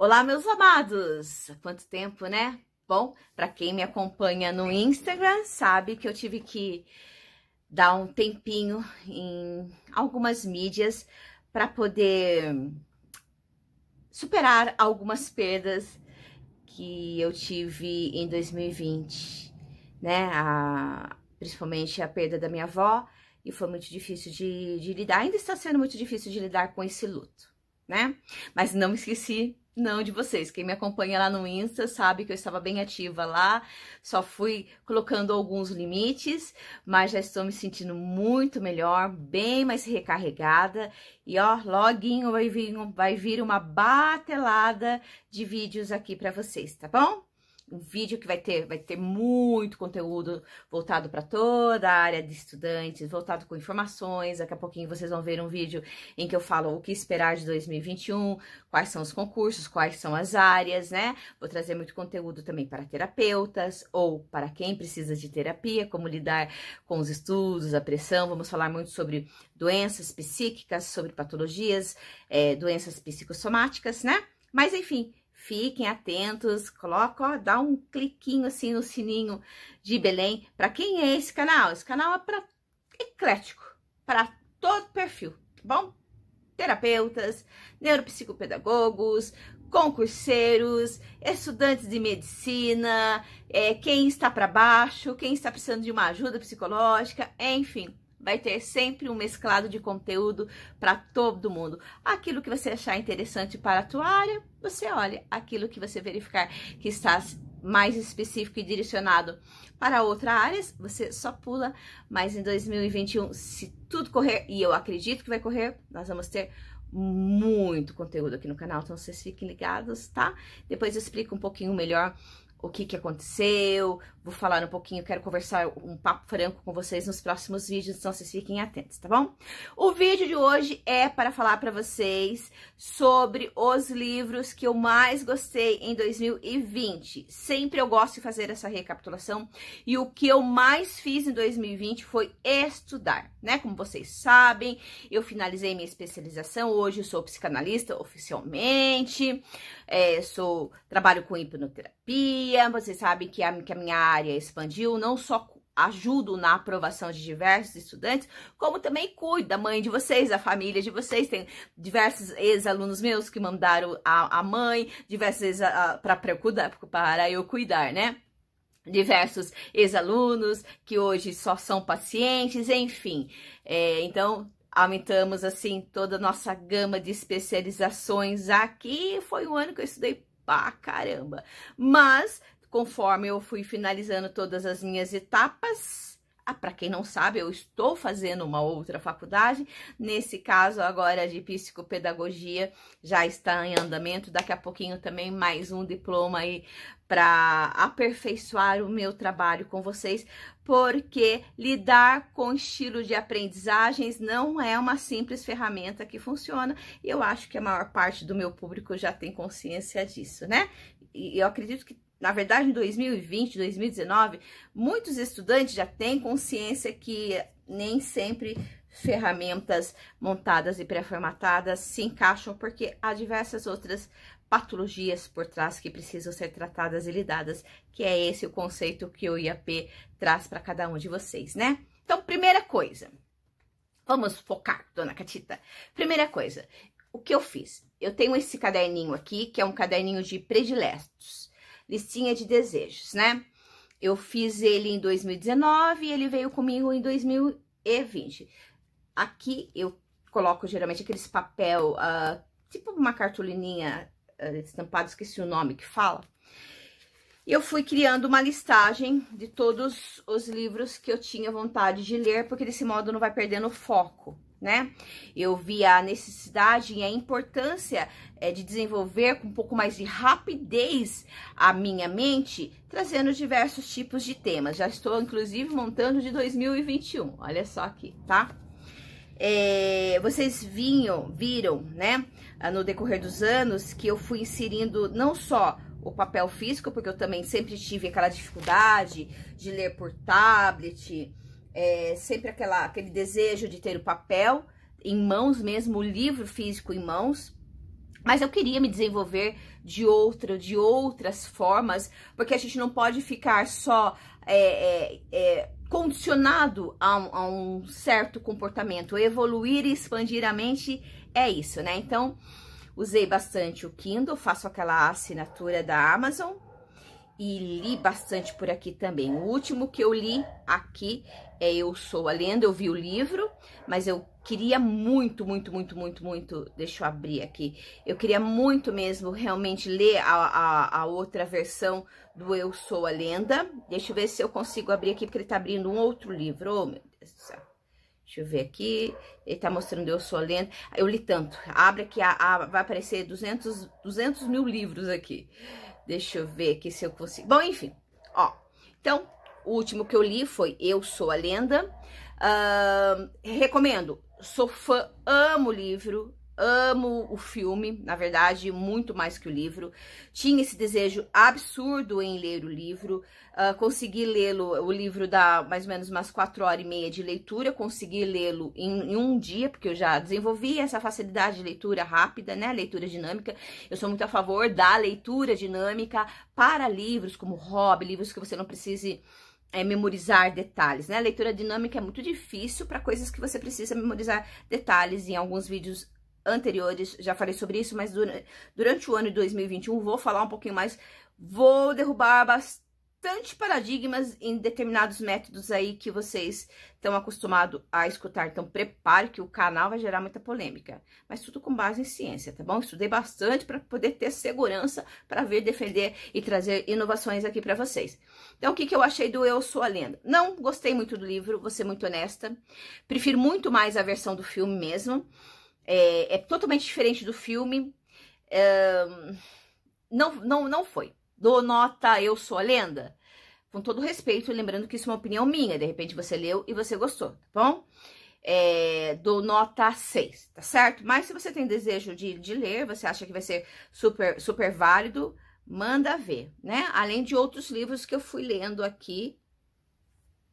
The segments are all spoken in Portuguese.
Olá, meus amados! Quanto tempo, né? Bom, para quem me acompanha no Instagram, sabe que eu tive que dar um tempinho em algumas mídias para poder superar algumas perdas que eu tive em 2020, né? A, principalmente a perda da minha avó, e foi muito difícil de, de lidar. Ainda está sendo muito difícil de lidar com esse luto, né? Mas não me esqueci não, de vocês. Quem me acompanha lá no Insta sabe que eu estava bem ativa lá, só fui colocando alguns limites, mas já estou me sentindo muito melhor, bem mais recarregada. E ó, loguinho vai vir, vai vir uma batelada de vídeos aqui para vocês, tá bom? um vídeo que vai ter, vai ter muito conteúdo voltado para toda a área de estudantes, voltado com informações. Daqui a pouquinho vocês vão ver um vídeo em que eu falo o que esperar de 2021, quais são os concursos, quais são as áreas, né? Vou trazer muito conteúdo também para terapeutas ou para quem precisa de terapia, como lidar com os estudos, a pressão. Vamos falar muito sobre doenças psíquicas, sobre patologias, é, doenças psicossomáticas, né? Mas enfim, fiquem atentos, coloca, ó, dá um cliquinho assim no sininho de Belém. Para quem é esse canal? Esse canal é para eclético, para todo perfil, tá bom? Terapeutas, neuropsicopedagogos, concurseiros, estudantes de medicina, é, quem está para baixo, quem está precisando de uma ajuda psicológica, enfim, vai ter sempre um mesclado de conteúdo para todo mundo. Aquilo que você achar interessante para a tua área, você olha. Aquilo que você verificar que está mais específico e direcionado para outras áreas, você só pula. Mas em 2021, se tudo correr, e eu acredito que vai correr, nós vamos ter muito conteúdo aqui no canal, então vocês fiquem ligados, tá? Depois eu explico um pouquinho melhor o que, que aconteceu, vou falar um pouquinho, quero conversar um papo franco com vocês nos próximos vídeos, então vocês fiquem atentos, tá bom? O vídeo de hoje é para falar para vocês sobre os livros que eu mais gostei em 2020. Sempre eu gosto de fazer essa recapitulação e o que eu mais fiz em 2020 foi estudar, né? Como vocês sabem, eu finalizei minha especialização, hoje eu sou psicanalista oficialmente, é, sou trabalho com hipnoterapia, vocês sabem que a, que a minha área expandiu, não só ajudo na aprovação de diversos estudantes, como também cuido da mãe de vocês, da família de vocês. Tem diversos ex-alunos meus que mandaram a, a mãe, diversos para cuidar, para eu cuidar, né? Diversos ex-alunos que hoje só são pacientes, enfim. É, então, aumentamos assim toda a nossa gama de especializações aqui. Foi um ano que eu estudei pra caramba. Mas, conforme eu fui finalizando todas as minhas etapas, ah, para quem não sabe, eu estou fazendo uma outra faculdade, nesse caso agora de psicopedagogia, já está em andamento, daqui a pouquinho também mais um diploma aí para aperfeiçoar o meu trabalho com vocês, porque lidar com estilos de aprendizagens não é uma simples ferramenta que funciona. E eu acho que a maior parte do meu público já tem consciência disso, né? E eu acredito que na verdade, em 2020, 2019, muitos estudantes já têm consciência que nem sempre ferramentas montadas e pré-formatadas se encaixam, porque há diversas outras patologias por trás que precisam ser tratadas e lidadas, que é esse o conceito que o IAP traz para cada um de vocês, né? Então, primeira coisa, vamos focar, dona Catita. Primeira coisa, o que eu fiz? Eu tenho esse caderninho aqui, que é um caderninho de prediletos, listinha de desejos, né? Eu fiz ele em 2019 e ele veio comigo em 2020. Aqui eu coloco geralmente aqueles papel, uh, tipo uma cartolininha eh, estampado, esqueci o nome que fala. Eu fui criando uma listagem de todos os livros que eu tinha vontade de ler, porque desse modo não vai perdendo foco, né? Eu vi a necessidade e a importância é, de desenvolver com um pouco mais de rapidez a minha mente, trazendo diversos tipos de temas. Já estou, inclusive, montando de 2021. Olha só aqui, tá? É, vocês vinham, viram, né, no decorrer dos anos, que eu fui inserindo não só o papel físico, porque eu também sempre tive aquela dificuldade de ler por tablet, é, sempre aquela, aquele desejo de ter o papel em mãos mesmo, o livro físico em mãos, mas eu queria me desenvolver de outra, de outras formas, porque a gente não pode ficar só é, é, é condicionado a um, a um certo comportamento. Evoluir e expandir a mente é isso, né? Então, usei bastante o Kindle, faço aquela assinatura da Amazon e li bastante por aqui também. O último que eu li aqui é Eu Sou a Lenda, eu vi o livro, mas eu queria muito, muito, muito, muito, muito, deixa eu abrir aqui, eu queria muito mesmo realmente ler a, a, a outra versão do Eu Sou a Lenda. Deixa eu ver se eu consigo abrir aqui, porque ele tá abrindo um outro livro, oh meu Deus do céu. Deixa eu ver aqui, ele tá mostrando Eu Sou a Lenda. Eu li tanto, abre aqui, a, a vai aparecer 200, 200 mil livros aqui. Deixa eu ver aqui se eu consigo. Bom, enfim, ó. Então, o último que eu li foi Eu Sou a Lenda. Uh, recomendo, sou fã, amo o livro, Amo o filme, na verdade, muito mais que o livro. Tinha esse desejo absurdo em ler o livro. Uh, consegui lê-lo, o livro dá mais ou menos umas quatro horas e meia de leitura. Consegui lê-lo em, em, um dia, porque eu já desenvolvi essa facilidade de leitura rápida, né? Leitura dinâmica. Eu sou muito a favor da leitura dinâmica para livros como hobby, livros que você não precise é, memorizar detalhes, né? Leitura dinâmica é muito difícil para coisas que você precisa memorizar detalhes. Em alguns vídeos anteriores, já falei sobre isso, mas durante, durante o ano de 2021 vou falar um pouquinho mais, vou derrubar bastante paradigmas em determinados métodos aí que vocês estão acostumados a escutar. Então, prepare que o canal vai gerar muita polêmica, mas tudo com base em ciência, tá bom? Estudei bastante para poder ter segurança para ver defender e trazer inovações aqui para vocês. Então, o que, que eu achei do Eu Sou a Lenda? Não gostei muito do livro, vou ser muito honesta. Prefiro muito mais a versão do filme mesmo. É, é totalmente diferente do filme. É, não, não, não foi. Dou nota Eu Sou a Lenda? Com todo respeito, lembrando que isso é uma opinião minha. De repente você leu e você gostou, tá bom? É, dou nota 6, tá certo? Mas se você tem desejo de, de ler, você acha que vai ser super, super válido, manda ver, né? Além de outros livros que eu fui lendo aqui,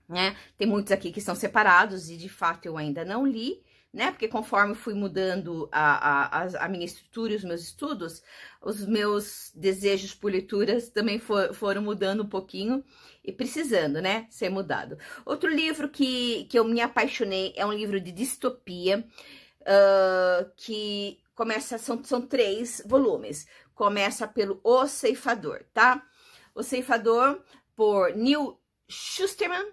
né? Tem muitos aqui que são separados e de fato eu ainda não li, né? Porque conforme fui mudando a, a, a minha estrutura e os meus estudos, os meus desejos por leituras também for, foram mudando um pouquinho e precisando, né, ser mudado. Outro livro que, que eu me apaixonei é um livro de distopia, uh, que começa, são, são três volumes. Começa pelo O Ceifador, tá? O Ceifador, por Neil Schusterman,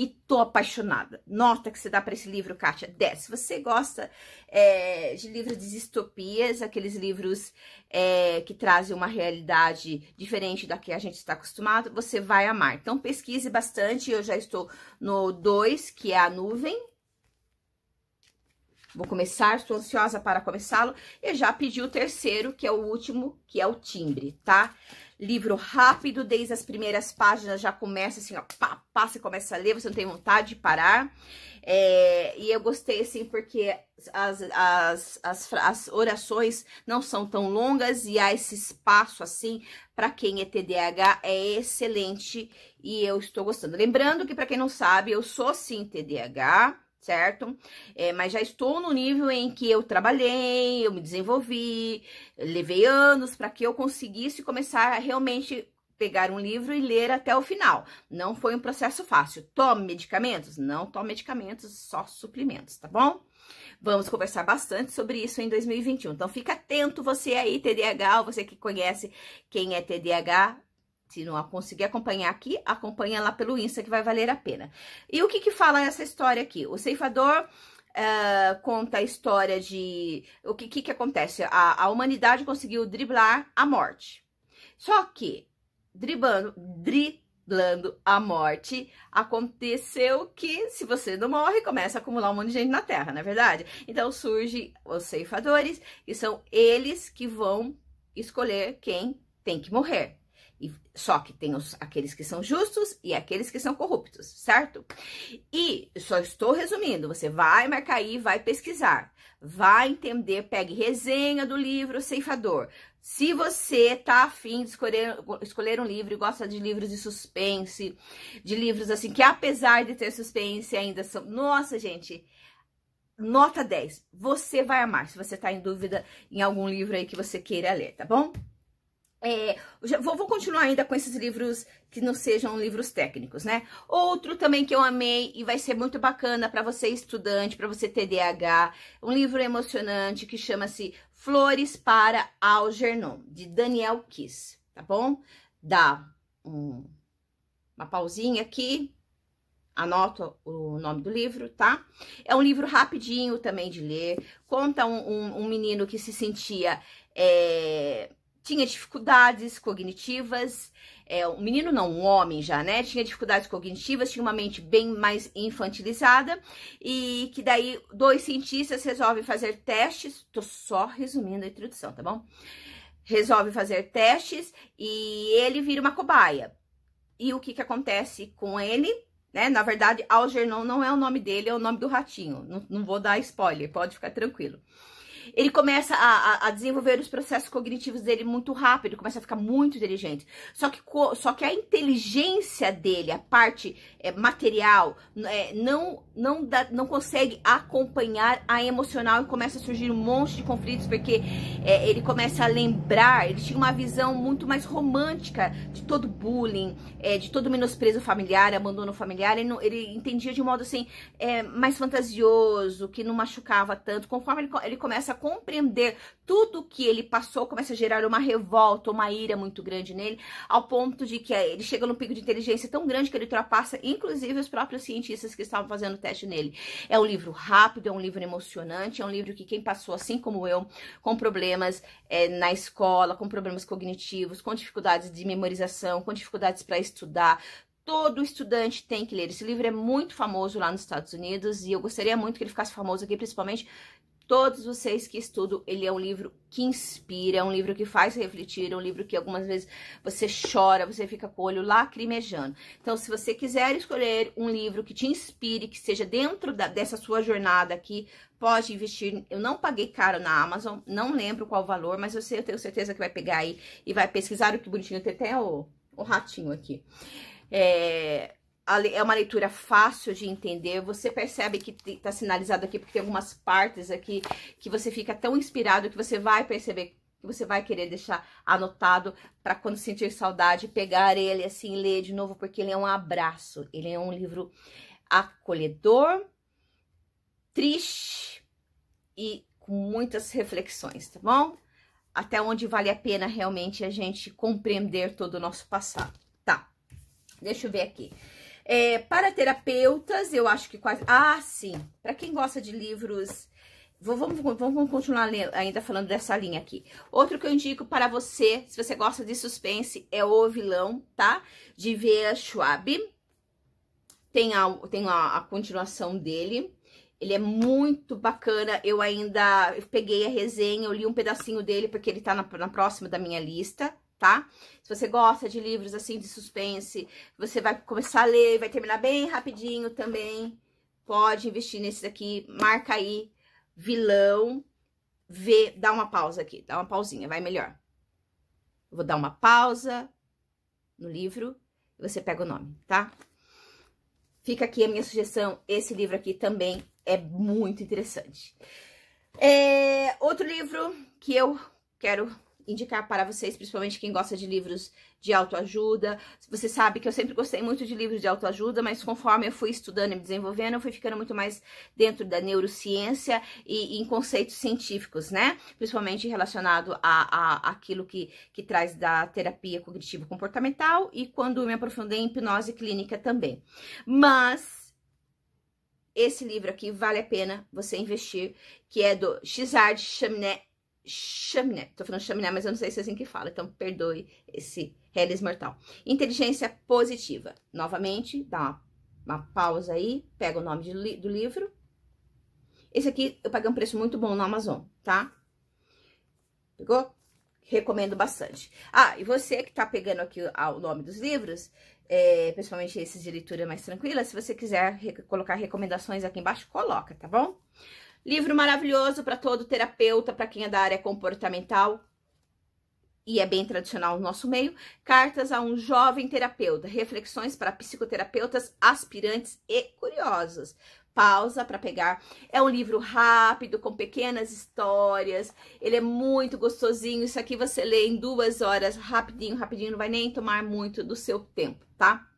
e tô apaixonada. Nota que você dá para esse livro, Kátia, 10. Se você gosta é, de livros de distopias, aqueles livros é, que trazem uma realidade diferente da que a gente está acostumado, você vai amar. Então, pesquise bastante. Eu já estou no 2, que é a nuvem. Vou começar, estou ansiosa para começá-lo. E já pedi o terceiro, que é o último, que é o timbre, tá? Tá? Livro rápido, desde as primeiras páginas já começa assim, ó, pá, pá, você começa a ler, você não tem vontade de parar. É, e eu gostei, assim, porque as, as, as, as, orações não são tão longas e há esse espaço, assim, para quem é TDAH, é excelente e eu estou gostando. Lembrando que, para quem não sabe, eu sou, sim, TDAH, certo? É, mas já estou no nível em que eu trabalhei, eu me desenvolvi, levei anos para que eu conseguisse começar a realmente pegar um livro e ler até o final. Não foi um processo fácil. Tome medicamentos? Não tome medicamentos, só suplementos, tá bom? Vamos conversar bastante sobre isso em 2021. Então, fica atento você aí, TDAH, ou você que conhece quem é TDAH, se não conseguir acompanhar aqui, acompanha lá pelo Insta que vai valer a pena. E o que que fala essa história aqui? O ceifador uh, conta a história de... O que que, que acontece? A, a, humanidade conseguiu driblar a morte. Só que, driblando, driblando a morte, aconteceu que se você não morre, começa a acumular um monte de gente na Terra, não é verdade? Então, surgem os ceifadores e são eles que vão escolher quem tem que morrer. E, só que tem os, aqueles que são justos e aqueles que são corruptos, certo? E só estou resumindo, você vai marcar aí, vai pesquisar, vai entender, pegue resenha do livro Ceifador. Se você tá afim de escolher, escolher um livro e gosta de livros de suspense, de livros assim que apesar de ter suspense ainda são... Nossa, gente, nota 10. Você vai amar se você tá em dúvida em algum livro aí que você queira ler, tá bom? É, já, vou, vou, continuar ainda com esses livros que não sejam livros técnicos, né? Outro também que eu amei e vai ser muito bacana para você estudante, para você TDAH, um livro emocionante que chama-se Flores para Algernon, de Daniel Kiss, tá bom? Dá um, uma pausinha aqui, anota o nome do livro, tá? É um livro rapidinho também de ler, conta um, um, um menino que se sentia... É, tinha dificuldades cognitivas. É, um menino não, um homem já, né? Tinha dificuldades cognitivas, tinha uma mente bem mais infantilizada, e que daí dois cientistas resolvem fazer testes. Tô só resumindo a introdução, tá bom? Resolve fazer testes e ele vira uma cobaia. E o que, que acontece com ele? Né? Na verdade, Algernon não é o nome dele, é o nome do ratinho. Não, não vou dar spoiler, pode ficar tranquilo ele começa a, a, desenvolver os processos cognitivos dele muito rápido, começa a ficar muito inteligente. Só que, só que a inteligência dele, a parte é, material, é, não, não, dá, não consegue acompanhar a emocional e começa a surgir um monte de conflitos, porque é, ele começa a lembrar, ele tinha uma visão muito mais romântica de todo bullying, é, de todo menosprezo familiar, abandono familiar, ele, não, ele entendia de um modo assim, é, mais fantasioso, que não machucava tanto, conforme ele, ele começa a compreender tudo o que ele passou, começa a gerar uma revolta, uma ira muito grande nele, ao ponto de que é, ele chega num pico de inteligência tão grande que ele ultrapassa, inclusive, os próprios cientistas que estavam fazendo o teste nele. É um livro rápido, é um livro emocionante, é um livro que quem passou, assim como eu, com problemas é, na escola, com problemas cognitivos, com dificuldades de memorização, com dificuldades para estudar, todo estudante tem que ler. Esse livro é muito famoso lá nos Estados Unidos e eu gostaria muito que ele ficasse famoso aqui, principalmente todos vocês que estudam. Ele é um livro que inspira, é um livro que faz refletir, é um livro que algumas vezes você chora, você fica com o olho lacrimejando. Então, se você quiser escolher um livro que te inspire, que seja dentro da, dessa sua jornada aqui, pode investir. Eu não paguei caro na Amazon, não lembro qual valor, mas eu, sei, eu tenho certeza que vai pegar aí e vai pesquisar. o que bonitinho, tem até o, o ratinho aqui. É, é uma leitura fácil de entender. Você percebe que está sinalizado aqui, porque tem algumas partes aqui que você fica tão inspirado que você vai perceber que você vai querer deixar anotado para quando sentir saudade, pegar ele assim, ler de novo, porque ele é um abraço. Ele é um livro acolhedor, triste e com muitas reflexões, tá bom? Até onde vale a pena realmente a gente compreender todo o nosso passado. Tá, deixa eu ver aqui. É, para terapeutas, eu acho que quase. Ah, sim. Para quem gosta de livros. Vamos, vamos continuar lendo, ainda falando dessa linha aqui. Outro que eu indico para você, se você gosta de suspense, é O Vilão, tá? De Vera Schwab. Tem a, tem a, a continuação dele. Ele é muito bacana. Eu ainda peguei a resenha, eu li um pedacinho dele, porque ele tá na, na próxima da minha lista, tá? Se você gosta de livros assim de suspense, você vai começar a ler e vai terminar bem rapidinho também. Pode investir nesse daqui marca aí vilão, vê, dá uma pausa aqui, dá uma pausinha, vai melhor. Eu vou dar uma pausa no livro e você pega o nome, tá? Fica aqui a minha sugestão, esse livro aqui também é muito interessante. É, outro livro que eu quero indicar para vocês, principalmente quem gosta de livros de autoajuda. Você sabe que eu sempre gostei muito de livros de autoajuda, mas conforme eu fui estudando e me desenvolvendo, eu fui ficando muito mais dentro da neurociência e, e em conceitos científicos, né? Principalmente relacionado a, a aquilo que, que traz da terapia cognitivo-comportamental e quando me aprofundei em hipnose clínica também. Mas esse livro aqui vale a pena você investir, que é do Xard Chaminé chaminé. Tô falando chaminé, mas eu não sei se é assim que fala, então perdoe esse reles mortal. Inteligência positiva. Novamente, dá uma, uma pausa aí, pega o nome de, do livro. Esse aqui eu paguei um preço muito bom no Amazon, tá? Pegou? Recomendo bastante. Ah, e você que tá pegando aqui o nome dos livros, é, principalmente esses de leitura mais tranquila, se você quiser rec colocar recomendações aqui embaixo, coloca, tá bom? Livro maravilhoso para todo terapeuta, para quem é da área comportamental e é bem tradicional no nosso meio. Cartas a um jovem terapeuta, reflexões para psicoterapeutas aspirantes e curiosos. Pausa para pegar. É um livro rápido, com pequenas histórias. Ele é muito gostosinho. Isso aqui você lê em duas horas, rapidinho, rapidinho. Não vai nem tomar muito do seu tempo, tá?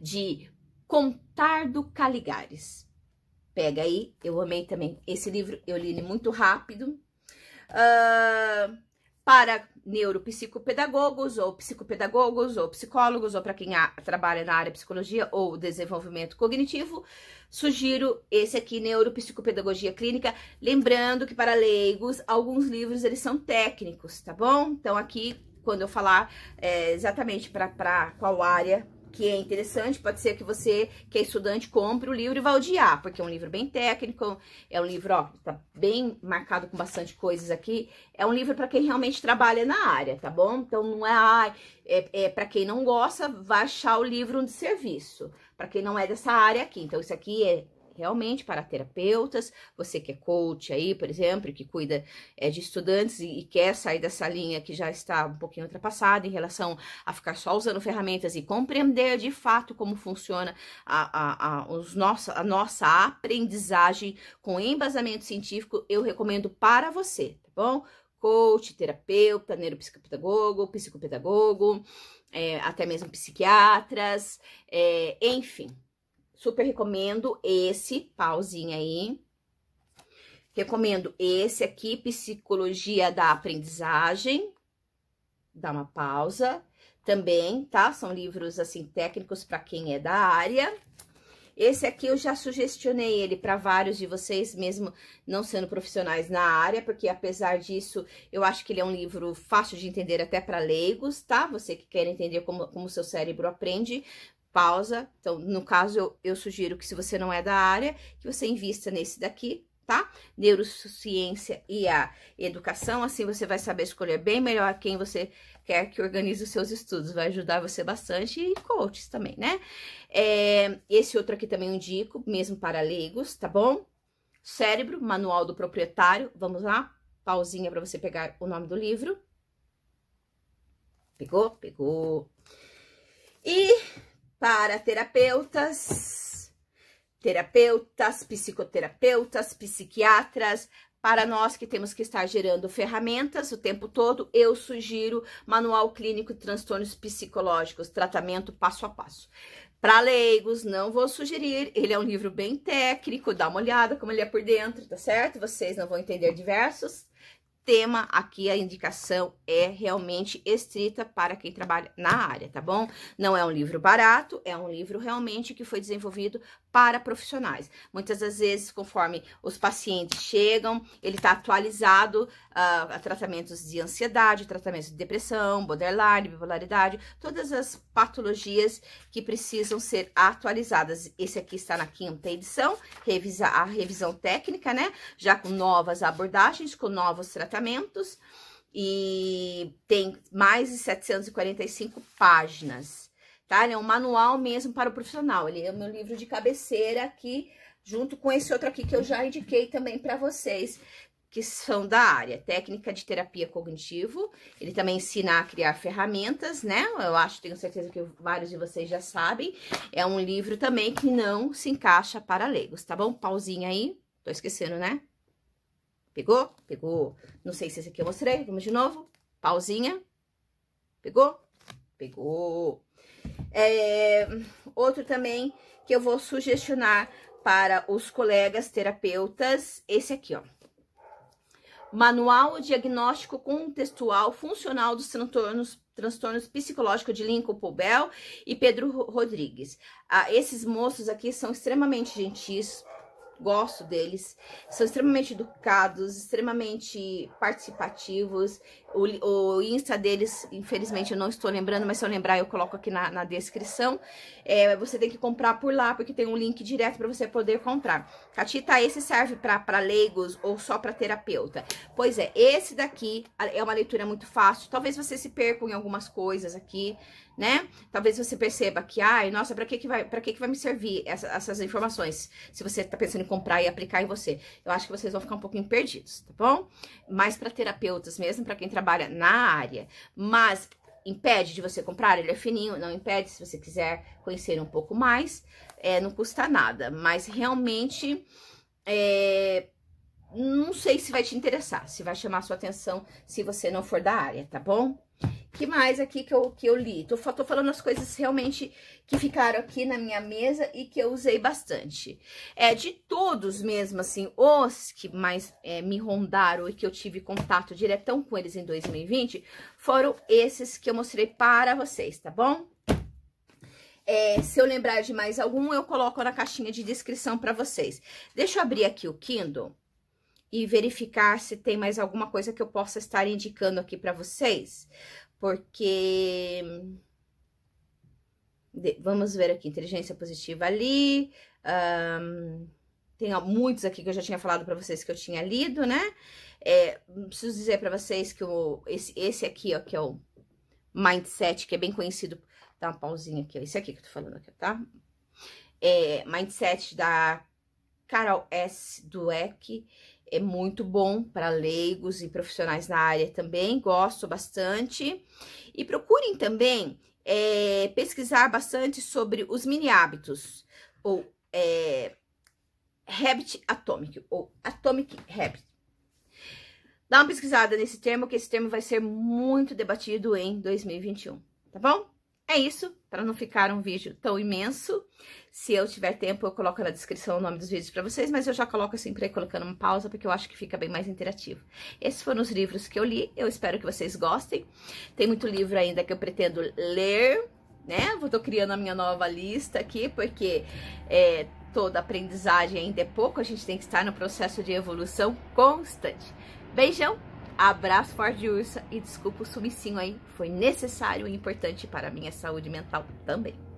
De Contar do Caligares. Pega aí, eu amei também. Esse livro eu li ele muito rápido. Uh, para neuropsicopedagogos, ou psicopedagogos, ou psicólogos, ou para quem trabalha na área de psicologia ou desenvolvimento cognitivo, sugiro esse aqui, Neuropsicopedagogia Clínica. Lembrando que para leigos, alguns livros eles são técnicos, tá bom? Então aqui, quando eu falar é, exatamente para qual área que é interessante, pode ser que você, que é estudante, compre o livro e vá odiar, porque é um livro bem técnico, é um livro, ó, tá bem marcado com bastante coisas aqui, é um livro para quem realmente trabalha na área, tá bom? Então, não é, ai, é, é para quem não gosta, vai achar o livro de serviço, para quem não é dessa área aqui. Então, isso aqui é realmente para terapeutas, você que é coach aí, por exemplo, que cuida é, de estudantes e, e, quer sair dessa linha que já está um pouquinho ultrapassada em relação a ficar só usando ferramentas e compreender de fato como funciona a, a, a os nossa, a nossa aprendizagem com embasamento científico, eu recomendo para você, tá bom? coach, terapeuta, neuropsicopedagogo, psicopedagogo, é, até mesmo psiquiatras, é, enfim, Super recomendo esse, pausinha aí. Recomendo esse aqui, Psicologia da Aprendizagem. Dá uma pausa. Também, tá? São livros, assim, técnicos para quem é da área. Esse aqui eu já sugestionei ele para vários de vocês, mesmo não sendo profissionais na área, porque apesar disso, eu acho que ele é um livro fácil de entender até para leigos, tá? Você que quer entender como o seu cérebro aprende, pausa. Então, no caso, eu, eu sugiro que se você não é da área, que você invista nesse daqui, tá? Neurociência e a educação, assim você vai saber escolher bem melhor quem você quer que organize os seus estudos, vai ajudar você bastante e coaches também, né? É, esse outro aqui também um indico, mesmo para leigos, tá bom? Cérebro, Manual do Proprietário, vamos lá? Pausinha para você pegar o nome do livro. Pegou? Pegou. E para terapeutas, terapeutas, psicoterapeutas, psiquiatras, para nós que temos que estar gerando ferramentas o tempo todo, eu sugiro Manual Clínico de Transtornos Psicológicos, tratamento passo a passo. Para leigos, não vou sugerir, ele é um livro bem técnico, dá uma olhada como ele é por dentro, tá certo? Vocês não vão entender diversos tema aqui, a indicação é realmente estrita para quem trabalha na área, tá bom? Não é um livro barato, é um livro realmente que foi desenvolvido para profissionais. Muitas das vezes, conforme os pacientes chegam, ele está atualizado uh, a tratamentos de ansiedade, tratamentos de depressão, borderline, bipolaridade, todas as patologias que precisam ser atualizadas. Esse aqui está na quinta edição, revisa, a revisão técnica, né? Já com novas abordagens, com novos tratamentos. E tem mais de 745 páginas tá? Ele é um manual mesmo para o profissional. Ele é o meu livro de cabeceira aqui, junto com esse outro aqui que eu já indiquei também para vocês, que são da área técnica de terapia cognitivo. Ele também ensina a criar ferramentas, né? Eu acho, tenho certeza que vários de vocês já sabem. É um livro também que não se encaixa para leigos, tá bom? Pauzinha aí. Tô esquecendo, né? Pegou? Pegou. Não sei se esse aqui eu mostrei. Vamos de novo. Pauzinha. Pegou? Pegou. É, outro também que eu vou sugestionar para os colegas terapeutas, esse aqui, ó. Manual Diagnóstico Contextual Funcional dos Transtornos, transtornos Psicológicos de Lincoln Pobel e Pedro Rodrigues. Ah, esses moços aqui são extremamente gentis, gosto deles. São extremamente educados, extremamente participativos. O, o Insta deles, infelizmente, eu não estou lembrando, mas se eu lembrar, eu coloco aqui na, na descrição. É, você tem que comprar por lá, porque tem um link direto para você poder comprar. Catita, esse serve para leigos ou só para terapeuta? Pois é, esse daqui é uma leitura muito fácil. Talvez você se perca em algumas coisas aqui, né? Talvez você perceba que, ai, nossa, para que que vai, para que que vai me servir essa, essas informações? Se você está pensando em comprar e aplicar em você, eu acho que vocês vão ficar um pouquinho perdidos, tá bom? Mais para terapeutas mesmo, para quem trabalha na área, mas impede de você comprar, ele é fininho, não impede se você quiser conhecer um pouco mais, é, não custa nada, mas realmente é, não sei se vai te interessar, se vai chamar sua atenção se você não for da área, tá bom? que mais aqui que eu, que eu li? Tô, tô falando as coisas realmente que ficaram aqui na minha mesa e que eu usei bastante. É, de todos mesmo, assim, os que mais é, me rondaram e que eu tive contato diretão com eles em 2020, foram esses que eu mostrei para vocês, tá bom? É, se eu lembrar de mais algum, eu coloco na caixinha de descrição para vocês. Deixa eu abrir aqui o Kindle e verificar se tem mais alguma coisa que eu possa estar indicando aqui para vocês, porque vamos ver aqui inteligência positiva ali. Um, tem muitos aqui que eu já tinha falado para vocês que eu tinha lido, né? É, preciso dizer para vocês que o, esse, esse aqui, ó, que é o Mindset, que é bem conhecido. Dá uma pausinha aqui, ó, esse aqui que eu tô falando aqui, tá? É, mindset da Carol S. Dweck é muito bom para leigos e profissionais na área também, gosto bastante. E procurem também é, pesquisar bastante sobre os mini hábitos, ou é, habit atomic, ou atomic habit. Dá uma pesquisada nesse termo, que esse termo vai ser muito debatido em 2021, tá bom? É isso, para não ficar um vídeo tão imenso. Se eu tiver tempo, eu coloco na descrição o nome dos vídeos para vocês, mas eu já coloco assim para ir colocando uma pausa, porque eu acho que fica bem mais interativo. Esses foram os livros que eu li, eu espero que vocês gostem. Tem muito livro ainda que eu pretendo ler, né? Vou tô criando a minha nova lista aqui, porque é, toda aprendizagem ainda é pouco, a gente tem que estar no processo de evolução constante. Beijão! Abraço forte de ursa e desculpa o sumicinho aí. Foi necessário e importante para a minha saúde mental também.